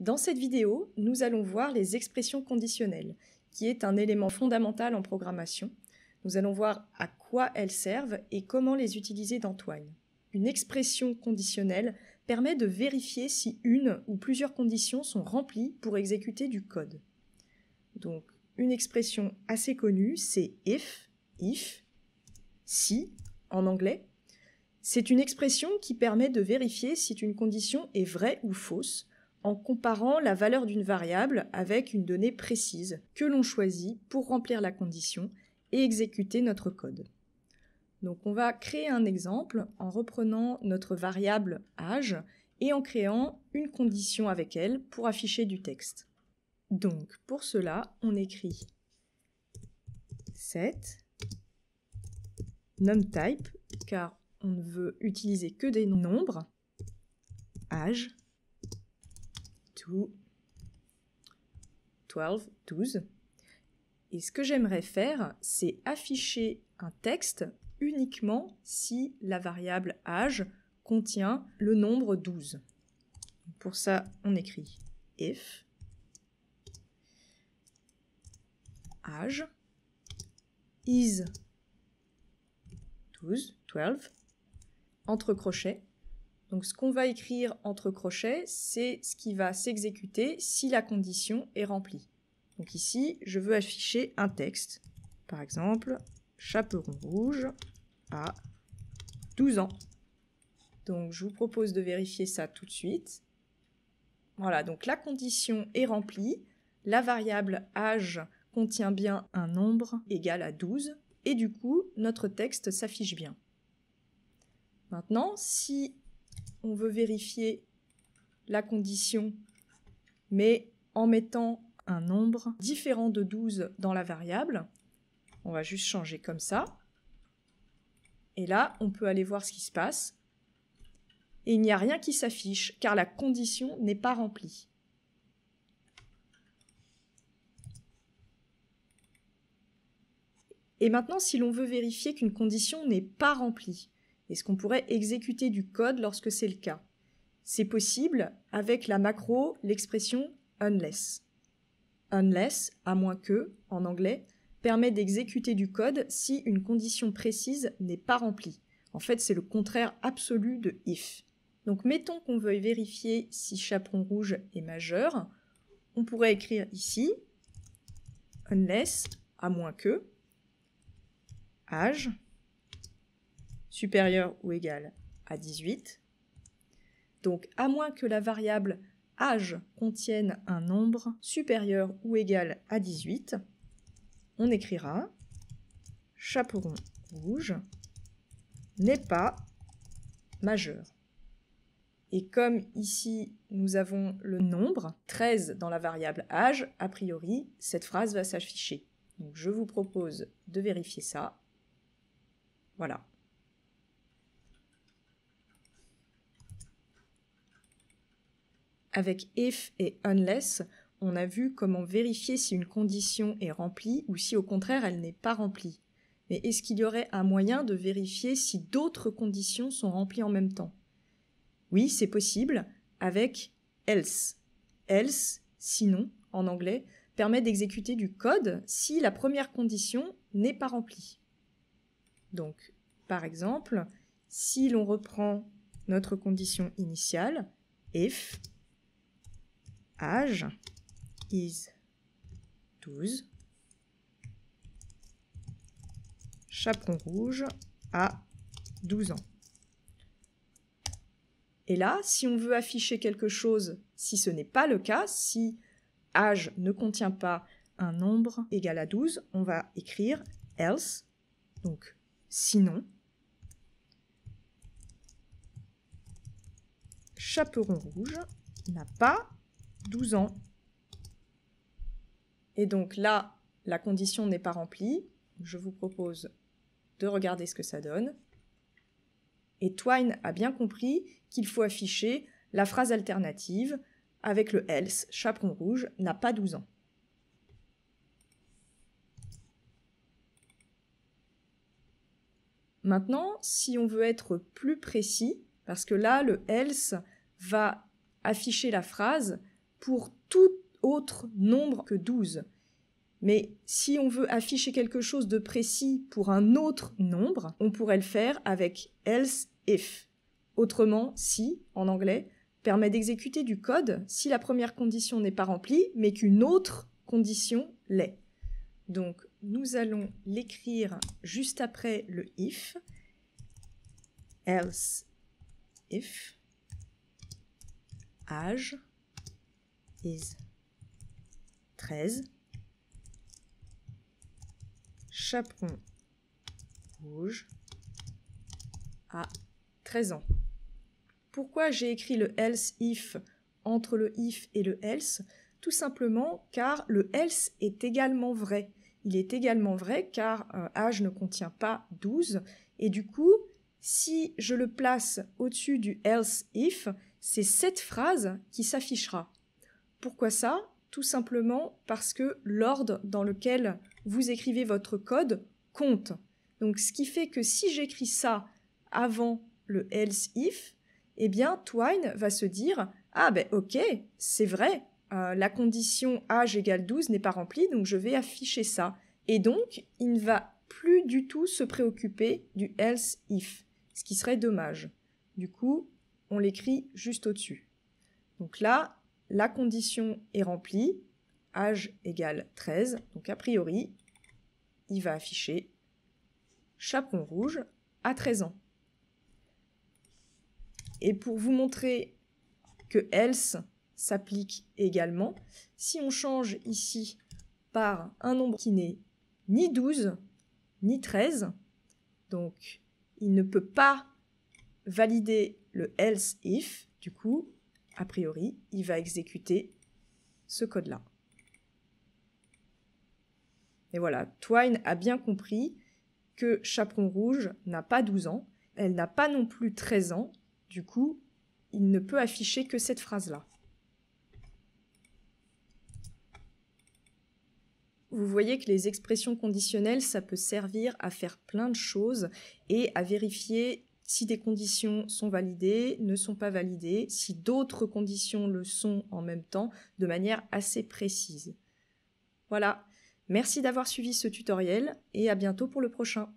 Dans cette vidéo, nous allons voir les expressions conditionnelles, qui est un élément fondamental en programmation. Nous allons voir à quoi elles servent et comment les utiliser dans Une expression conditionnelle permet de vérifier si une ou plusieurs conditions sont remplies pour exécuter du code. Donc, une expression assez connue, c'est if, if, si en anglais. C'est une expression qui permet de vérifier si une condition est vraie ou fausse en comparant la valeur d'une variable avec une donnée précise que l'on choisit pour remplir la condition et exécuter notre code. Donc on va créer un exemple en reprenant notre variable âge et en créant une condition avec elle pour afficher du texte. Donc pour cela, on écrit set numType car on ne veut utiliser que des nombres âge 12, 12. Et ce que j'aimerais faire, c'est afficher un texte uniquement si la variable âge contient le nombre 12. Pour ça, on écrit if age is 12, 12, entre crochets, donc ce qu'on va écrire entre crochets, c'est ce qui va s'exécuter si la condition est remplie. Donc ici, je veux afficher un texte. Par exemple, chaperon rouge à 12 ans. Donc je vous propose de vérifier ça tout de suite. Voilà, donc la condition est remplie. La variable âge contient bien un nombre égal à 12. Et du coup, notre texte s'affiche bien. Maintenant, si on veut vérifier la condition, mais en mettant un nombre différent de 12 dans la variable. On va juste changer comme ça. Et là, on peut aller voir ce qui se passe. Et il n'y a rien qui s'affiche, car la condition n'est pas remplie. Et maintenant, si l'on veut vérifier qu'une condition n'est pas remplie, est-ce qu'on pourrait exécuter du code lorsque c'est le cas C'est possible avec la macro, l'expression unless. Unless, à moins que, en anglais, permet d'exécuter du code si une condition précise n'est pas remplie. En fait, c'est le contraire absolu de if. Donc mettons qu'on veuille vérifier si chaperon rouge est majeur. On pourrait écrire ici unless, à moins que, âge, supérieur ou égal à 18. Donc à moins que la variable âge contienne un nombre supérieur ou égal à 18, on écrira chaperon rouge n'est pas majeur. Et comme ici nous avons le nombre 13 dans la variable âge, a priori cette phrase va s'afficher. Donc je vous propose de vérifier ça. Voilà. Avec if et unless, on a vu comment vérifier si une condition est remplie ou si au contraire elle n'est pas remplie. Mais est-ce qu'il y aurait un moyen de vérifier si d'autres conditions sont remplies en même temps Oui, c'est possible avec else. Else, sinon, en anglais, permet d'exécuter du code si la première condition n'est pas remplie. Donc, par exemple, si l'on reprend notre condition initiale, if âge is 12. Chaperon rouge a 12 ans. Et là, si on veut afficher quelque chose, si ce n'est pas le cas, si âge ne contient pas un nombre égal à 12, on va écrire else, donc sinon, chaperon rouge n'a pas 12 ans. Et donc là, la condition n'est pas remplie. Je vous propose de regarder ce que ça donne. Et Twine a bien compris qu'il faut afficher la phrase alternative avec le else, chaperon rouge, n'a pas 12 ans. Maintenant, si on veut être plus précis, parce que là, le else va afficher la phrase pour tout autre nombre que 12. Mais si on veut afficher quelque chose de précis pour un autre nombre, on pourrait le faire avec else if. Autrement, si, en anglais, permet d'exécuter du code si la première condition n'est pas remplie, mais qu'une autre condition l'est. Donc, nous allons l'écrire juste après le if, else if, âge, is 13. Chaperon rouge à 13 ans. Pourquoi j'ai écrit le else if entre le if et le else Tout simplement car le else est également vrai. Il est également vrai car euh, âge ne contient pas 12 et du coup, si je le place au-dessus du else if, c'est cette phrase qui s'affichera. Pourquoi ça Tout simplement parce que l'ordre dans lequel vous écrivez votre code compte. Donc ce qui fait que si j'écris ça avant le else if, eh bien Twine va se dire ah ben ok, c'est vrai, euh, la condition âge égale 12 n'est pas remplie, donc je vais afficher ça. Et donc, il ne va plus du tout se préoccuper du else if, ce qui serait dommage. Du coup, on l'écrit juste au-dessus. Donc là, la condition est remplie, âge égale 13, donc a priori, il va afficher chaperon rouge à 13 ans. Et pour vous montrer que else s'applique également, si on change ici par un nombre qui n'est ni 12 ni 13, donc il ne peut pas valider le else if, du coup, a priori, il va exécuter ce code-là. Et voilà, Twine a bien compris que Chaperon Rouge n'a pas 12 ans, elle n'a pas non plus 13 ans, du coup, il ne peut afficher que cette phrase-là. Vous voyez que les expressions conditionnelles, ça peut servir à faire plein de choses et à vérifier si des conditions sont validées, ne sont pas validées, si d'autres conditions le sont en même temps, de manière assez précise. Voilà, merci d'avoir suivi ce tutoriel et à bientôt pour le prochain.